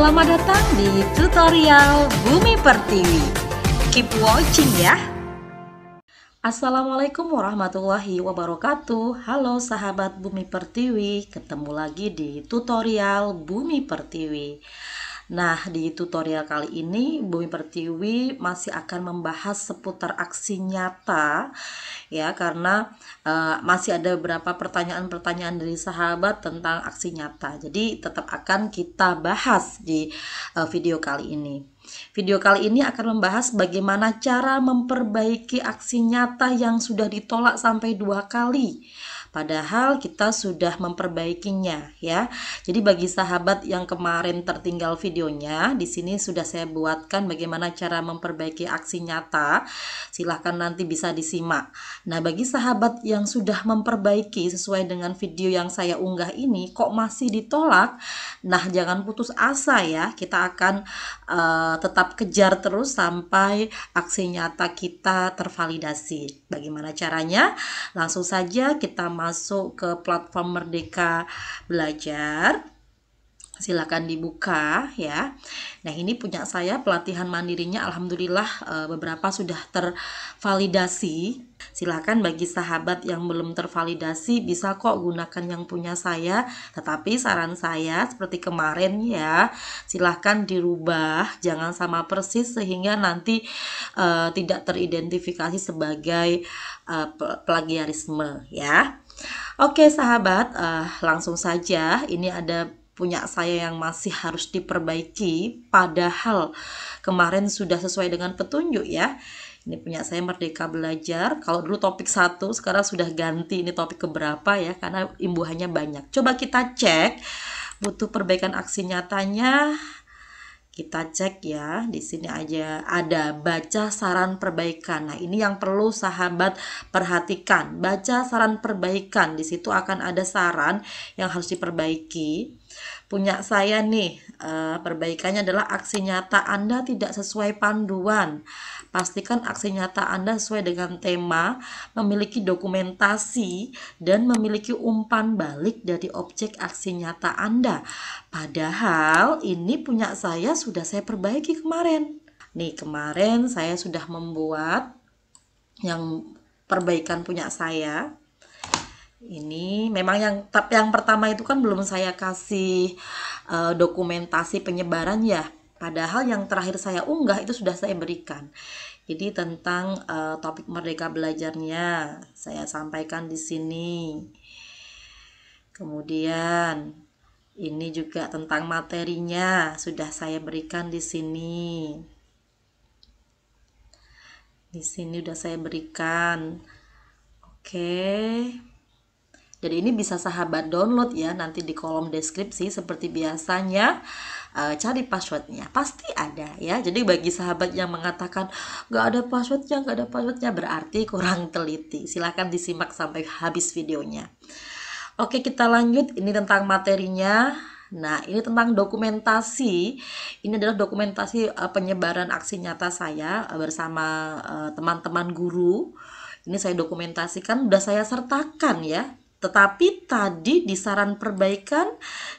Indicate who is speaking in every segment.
Speaker 1: Selamat datang di tutorial Bumi Pertiwi. Keep watching ya. Assalamualaikum warahmatullahi wabarakatuh. Halo sahabat Bumi Pertiwi, ketemu lagi di tutorial Bumi Pertiwi. Nah, di tutorial kali ini Bumi Pertiwi masih akan membahas seputar aksi nyata ya karena uh, masih ada beberapa pertanyaan-pertanyaan dari sahabat tentang aksi nyata. Jadi tetap akan kita bahas di uh, video kali ini. Video kali ini akan membahas bagaimana cara memperbaiki aksi nyata yang sudah ditolak sampai dua kali Padahal kita sudah memperbaikinya ya. Jadi bagi sahabat yang kemarin tertinggal videonya, di sini sudah saya buatkan bagaimana cara memperbaiki aksi nyata. Silahkan nanti bisa disimak. Nah, bagi sahabat yang sudah memperbaiki sesuai dengan video yang saya unggah ini kok masih ditolak, nah jangan putus asa ya. Kita akan uh, tetap kejar terus sampai aksi nyata kita tervalidasi. Bagaimana caranya? Langsung saja kita masuk ke platform Merdeka Belajar silakan dibuka ya. Nah, ini punya saya pelatihan mandirinya alhamdulillah eh, beberapa sudah tervalidasi. Silakan bagi sahabat yang belum tervalidasi bisa kok gunakan yang punya saya. Tetapi saran saya seperti kemarin ya, silahkan dirubah jangan sama persis sehingga nanti uh, tidak teridentifikasi sebagai uh, plagiarisme ya. Oke sahabat, uh, langsung saja ini ada punya saya yang masih harus diperbaiki padahal kemarin sudah sesuai dengan petunjuk ya. Ini punya saya Merdeka Belajar. Kalau dulu topik satu, sekarang sudah ganti ini topik keberapa ya karena imbuhannya banyak. Coba kita cek butuh perbaikan aksi nyatanya kita cek ya di sini aja ada baca saran perbaikan nah ini yang perlu sahabat perhatikan baca saran perbaikan di situ akan ada saran yang harus diperbaiki Punya saya nih, uh, perbaikannya adalah aksi nyata Anda tidak sesuai panduan. Pastikan aksi nyata Anda sesuai dengan tema, memiliki dokumentasi, dan memiliki umpan balik dari objek aksi nyata Anda. Padahal ini punya saya sudah saya perbaiki kemarin. Nih, kemarin saya sudah membuat yang perbaikan punya saya ini memang yang yang pertama itu kan belum saya kasih uh, dokumentasi penyebaran ya padahal yang terakhir saya unggah itu sudah saya berikan jadi tentang uh, topik merdeka belajarnya saya sampaikan di sini kemudian ini juga tentang materinya sudah saya berikan di sini di sini sudah saya berikan oke okay. Jadi ini bisa sahabat download ya nanti di kolom deskripsi seperti biasanya e, cari passwordnya pasti ada ya. Jadi bagi sahabat yang mengatakan nggak ada passwordnya nggak ada passwordnya berarti kurang teliti. Silahkan disimak sampai habis videonya. Oke kita lanjut ini tentang materinya. Nah, ini tentang dokumentasi. Ini adalah dokumentasi uh, penyebaran aksi nyata saya uh, bersama teman -teman guru. Ini saya dokumentasikan, sudah saya sertakan ya. Tetapi tadi di saran perbaikan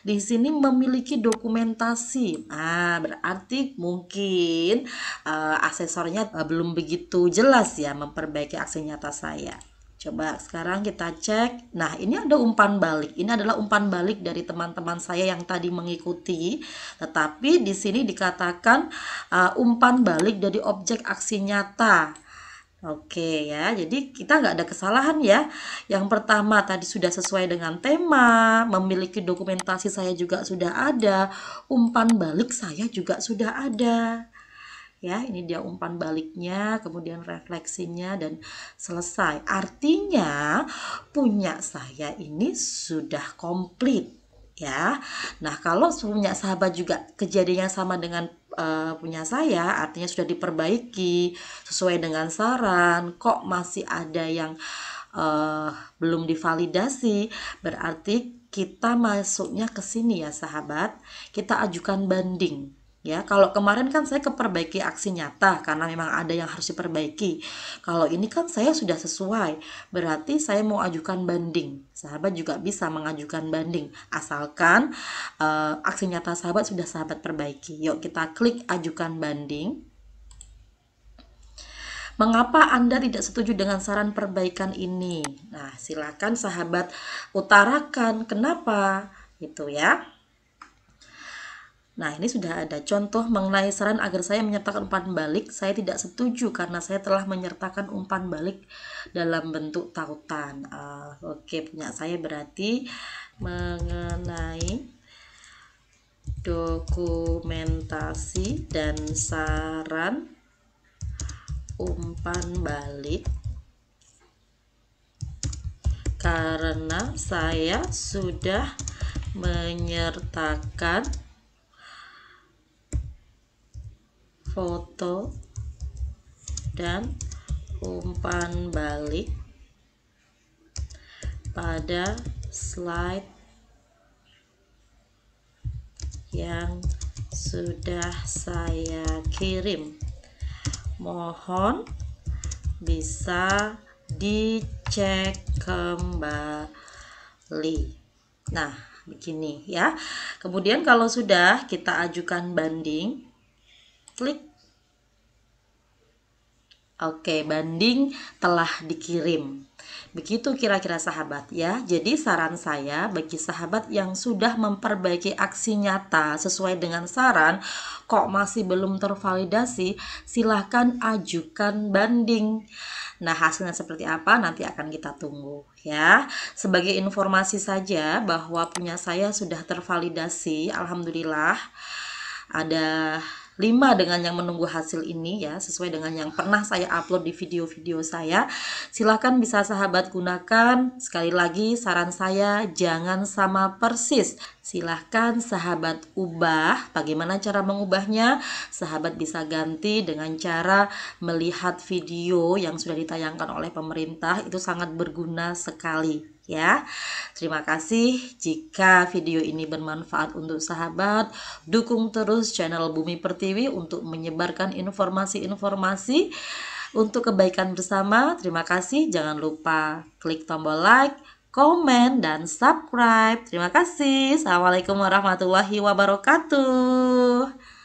Speaker 1: di sini memiliki dokumentasi. Nah, berarti mungkin uh, aksesornya uh, belum begitu jelas ya memperbaiki aksi nyata saya. Coba sekarang kita cek. Nah, ini ada umpan balik. Ini adalah umpan balik dari teman-teman saya yang tadi mengikuti. Tetapi di sini dikatakan uh, umpan balik dari objek aksi nyata. Oke ya, jadi kita nggak ada kesalahan ya. Yang pertama tadi sudah sesuai dengan tema, memiliki dokumentasi saya juga sudah ada, umpan balik saya juga sudah ada. Ya, ini dia umpan baliknya, kemudian refleksinya dan selesai. Artinya punya saya ini sudah komplit ya. Nah, kalau punya sahabat juga kejadiannya sama dengan uh, punya saya, artinya sudah diperbaiki sesuai dengan saran, kok masih ada yang uh, belum divalidasi, berarti kita masuknya ke sini ya sahabat. Kita ajukan banding Ya, kalau kemarin kan saya keperbaiki aksi nyata karena memang ada yang harus diperbaiki. Kalau ini kan saya sudah sesuai, berarti saya mau ajukan banding. Sahabat juga bisa mengajukan banding asalkan uh, aksi nyata sahabat sudah sahabat perbaiki. Yuk kita klik ajukan banding. Mengapa Anda tidak setuju dengan saran perbaikan ini? Nah, silakan sahabat utarakan kenapa gitu ya. Nah, ini sudah ada contoh mengenai saran agar saya menyertakan umpan balik. Saya tidak setuju karena saya telah menyertakan umpan balik dalam bentuk tautan. Uh, Oke, okay, punya saya berarti mengenai dokumentasi dan saran umpan balik karena saya sudah menyertakan foto dan umpan balik pada slide yang sudah saya kirim mohon bisa dicek kembali nah begini ya kemudian kalau sudah kita ajukan banding klik Oke, banding telah dikirim. Begitu kira-kira sahabat ya. Jadi saran saya bagi sahabat yang sudah memperbaiki aksi nyata sesuai dengan saran kok masih belum tervalidasi, silahkan ajukan banding. Nah, hasilnya seperti apa nanti akan kita tunggu ya. Sebagai informasi saja bahwa punya saya sudah tervalidasi, alhamdulillah. Ada 5 dengan yang menunggu hasil ini ya sesuai dengan yang pernah saya upload di video-video saya silahkan bisa sahabat gunakan sekali lagi saran saya jangan sama persis Silahkan sahabat ubah. Bagaimana cara mengubahnya? Sahabat bisa ganti dengan cara melihat video yang sudah ditayangkan oleh pemerintah. Itu sangat berguna sekali ya. Terima kasih jika video ini bermanfaat untuk sahabat. Dukung terus channel Bumi Pertiwi untuk menyebarkan informasi-informasi untuk kebaikan bersama. Terima kasih. Jangan lupa klik tombol like komen, dan subscribe. Terima kasih. Assalamualaikum warahmatullahi wabarakatuh.